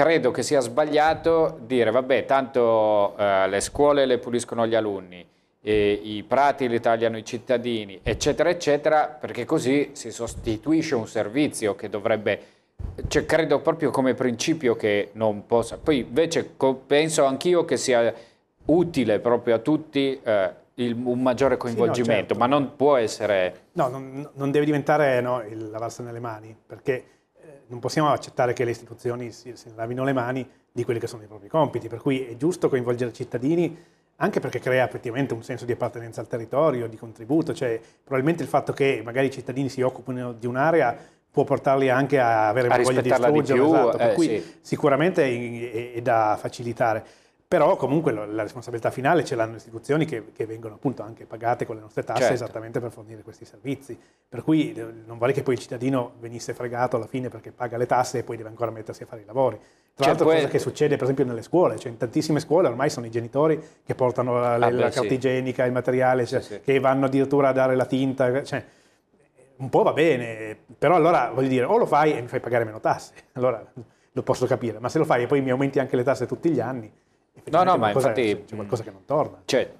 credo che sia sbagliato dire vabbè tanto eh, le scuole le puliscono gli alunni, i prati li tagliano i cittadini, eccetera, eccetera, perché così si sostituisce un servizio che dovrebbe, cioè credo proprio come principio che non possa. Poi invece penso anch'io che sia utile proprio a tutti eh, il, un maggiore coinvolgimento, sì, no, certo. ma non può essere... No, non, non deve diventare no, il lavarsene le mani, perché non possiamo accettare che le istituzioni si, si lavino le mani di quelli che sono i propri compiti, per cui è giusto coinvolgere i cittadini anche perché crea effettivamente un senso di appartenenza al territorio, di contributo, cioè probabilmente il fatto che magari i cittadini si occupino di un'area può portarli anche a avere a voglia di distruggere, di più, esatto, per eh, cui sì. sicuramente è, è, è da facilitare però comunque la responsabilità finale ce l'hanno le istituzioni che, che vengono appunto anche pagate con le nostre tasse certo. esattamente per fornire questi servizi. Per cui eh, non vorrei che poi il cittadino venisse fregato alla fine perché paga le tasse e poi deve ancora mettersi a fare i lavori. Tra cioè, l'altro cioè, cosa che succede per esempio nelle scuole, cioè in tantissime scuole ormai sono i genitori che portano la, la, ah, la beh, carta sì. igienica, il materiale, cioè, sì, sì. che vanno addirittura a dare la tinta. Cioè, un po' va bene, però allora voglio dire o lo fai e mi fai pagare meno tasse, allora lo posso capire, ma se lo fai e poi mi aumenti anche le tasse tutti gli anni, No, no, ma infatti... C'è qualcosa che non torna. Cioè,